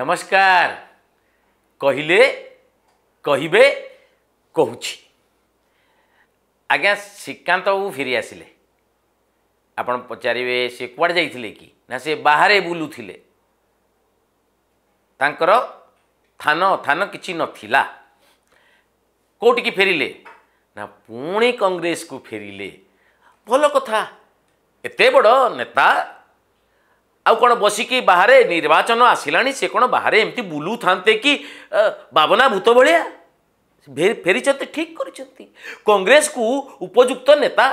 ନମସ୍କାର କହିଲେ କହିବେ କହୁଛି ଆଜ୍ଞା ଶ୍ରୀକାନ୍ତ ବାବୁ ଫେରି ଆସିଲେ ଆପଣ ପଚାରିବେ ସେ କୁଆଡ଼େ ଯାଇଥିଲେ କି ନା ସେ ବାହାରେ ବୁଲୁଥିଲେ ତାଙ୍କର ଥାନ ଥାନ କିଛି ନଥିଲା କେଉଁଠିକି ଫେରିଲେ ନା ପୁଣି କଂଗ୍ରେସକୁ ଫେରିଲେ ଭଲ କଥା ଏତେ ବଡ଼ ନେତା ଆଉ କ'ଣ ବସିକି ବାହାରେ ନିର୍ବାଚନ ଆସିଲାଣି ସେ କ'ଣ ବାହାରେ ଏମିତି ବୁଲୁଥାନ୍ତେ କି ବାବନା ଭୂତ ଭଳିଆ ଫେରିଛନ୍ତି ଠିକ୍ କରିଛନ୍ତି କଂଗ୍ରେସକୁ ଉପଯୁକ୍ତ ନେତା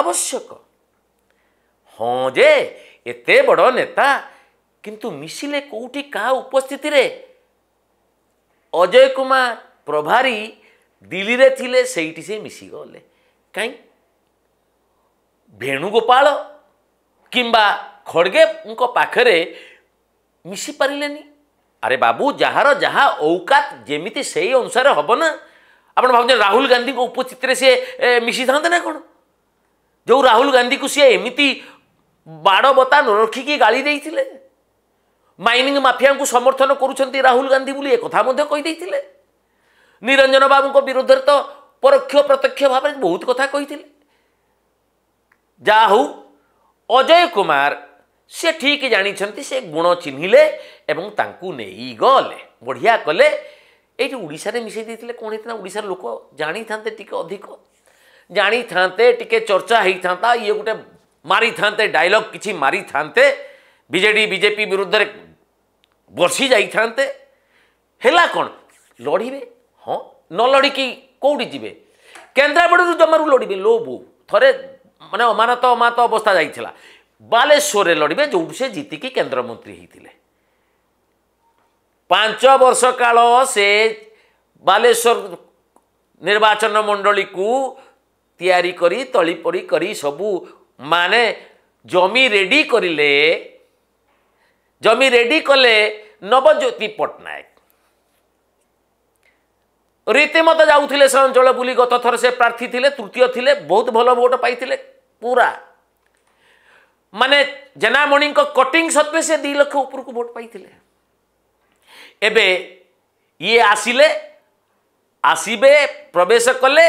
ଆବଶ୍ୟକ ହଁ ଯେ ଏତେ ବଡ଼ ନେତା କିନ୍ତୁ ମିଶିଲେ କେଉଁଠି କାହା ଉପସ୍ଥିତିରେ ଅଜୟ କୁମାର ପ୍ରଭାରୀ ଦିଲ୍ଲୀରେ ଥିଲେ ସେଇଠି ସେ ମିଶିଗଲେ କାହିଁ ଭେଣୁଗୋପାଳ କିମ୍ବା ଖଡ଼ଗେଙ୍କ ପାଖରେ ମିଶିପାରିଲେନି ଆରେ ବାବୁ ଯାହାର ଯାହା ଔକାତ ଯେମିତି ସେଇ ଅନୁସାରେ ହେବ ନା ଆପଣ ଭାବୁଛନ୍ତି ରାହୁଲ ଗାନ୍ଧୀଙ୍କ ଉପସ୍ଥିତିରେ ସିଏ ମିଶିଥାନ୍ତେ ନା କ'ଣ ଯେଉଁ ରାହୁଲ ଗାନ୍ଧୀକୁ ସିଏ ଏମିତି ବାଡ଼ ବତା ନ ରଖିକି ଗାଳି ଦେଇଥିଲେ ମାଇନିଂ ମାଫିଆଙ୍କୁ ସମର୍ଥନ କରୁଛନ୍ତି ରାହୁଲ ଗାନ୍ଧୀ ବୋଲି ଏକଥା ମଧ୍ୟ କହିଦେଇଥିଲେ ନିରଞ୍ଜନ ବାବୁଙ୍କ ବିରୁଦ୍ଧରେ ତ ପରୋକ୍ଷ ପ୍ରତ୍ୟକ୍ଷ ଭାବରେ ବହୁତ କଥା କହିଥିଲେ ଯାହା ହେଉ ଅଜୟ କୁମାର সে ঠিক জাঁচান সে গুণ চিহ্নিলে এবং তাঁকু নেই গলে বঢ়িয়া কলে এইটি ওড়শার মিশাই দিয়ে কোণ হয়েছে না ওড়শার লোক জাঁথে টিকে অধিক জাঁথে টিকে চর্চা হয়ে থাকে ইয়ে গোটে মারি থাকে ডায়লগ কিছু মারি থাকে বিজেডি বিজেপি বিরুদ্ধে বর্ষি যাই থাকে হেলা কোণ লড়িবে হ্যাঁ ন লড়িকি কোটি যাবে কেন্দ্রাপড়ু জমারু লড়িবে লো বউ থরে মানে অমানত অমানত অবস্থা যাই ବାଲେଶ୍ୱରରେ ଲଢ଼ିବେ ଯେଉଁଠୁ ସେ ଜିତିକି କେନ୍ଦ୍ରମନ୍ତ୍ରୀ ହୋଇଥିଲେ ପାଞ୍ଚ ବର୍ଷ କାଳ ସେ ବାଲେଶ୍ୱର ନିର୍ବାଚନ ମଣ୍ଡଳୀକୁ ତିଆରି କରି ତଳିପଡ଼ି କରି ସବୁ ମାନେ ଜମି ରେଡ଼ି କରିଲେ ଜମି ରେଡ଼ି କଲେ ନବଜ୍ୟୋତି ପଟ୍ଟନାୟକ ରୀତିମତ ଯାଉଥିଲେ ସେ ଅଞ୍ଚଳ ବୁଲି ଗତଥର ସେ ପ୍ରାର୍ଥୀ ଥିଲେ ତୃତୀୟ ଥିଲେ ବହୁତ ଭଲ ଭୋଟ ପାଇଥିଲେ ପୁରା ମାନେ ଜେନାମଣିଙ୍କ କଟିଂ ସତ୍ତ୍ୱେ ସେ ଦୁଇ ଲକ୍ଷ ଉପରକୁ ଭୋଟ୍ ପାଇଥିଲେ ଏବେ ଇଏ ଆସିଲେ ଆସିବେ ପ୍ରବେଶ କଲେ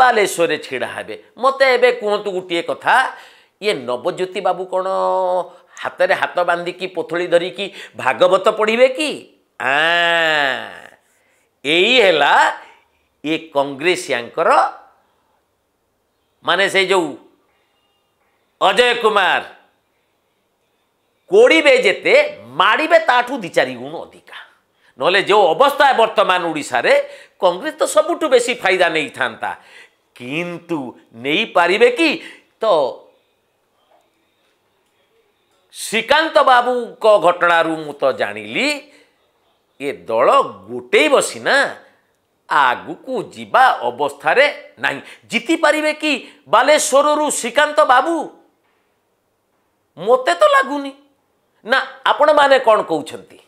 ବାଲେଶ୍ୱରରେ ଛିଡ଼ା ହେବେ ମୋତେ ଏବେ କୁହନ୍ତୁ ଗୋଟିଏ କଥା ଇଏ ନବଜ୍ୟୋତି ବାବୁ କ'ଣ ହାତରେ ହାତ ବାନ୍ଧିକି ପୋଥଳି ଧରିକି ଭାଗବତ ପଢ଼ିବେ କି ଏଇ ହେଲା ଏ କଂଗ୍ରେସିଆଙ୍କର ମାନେ ସେ ଯେଉଁ অজয় কুমার করিবে যেতে মারিবে তাঠু চারি গুণ অধিকা নহলে যে অবস্থা বর্তমান ওড়িশারে কংগ্রেস তো সবুঠু বেশি ফাইদা নেই নেইথান্তা কিন্তু নেই পারিবে কি তো শ্রীকান্ত ঘটনার মু তো ମୁଁ এ দল গোটেই বসি না আগুক ଆଗକୁ অবস্থায় না জিতি পারিবে কি ବାଲେଶ୍ୱରରୁ শ্রীকান্ত বাবু ମୋତେ ତ ଲାଗୁନି ନା ଆପଣମାନେ କ'ଣ କହୁଛନ୍ତି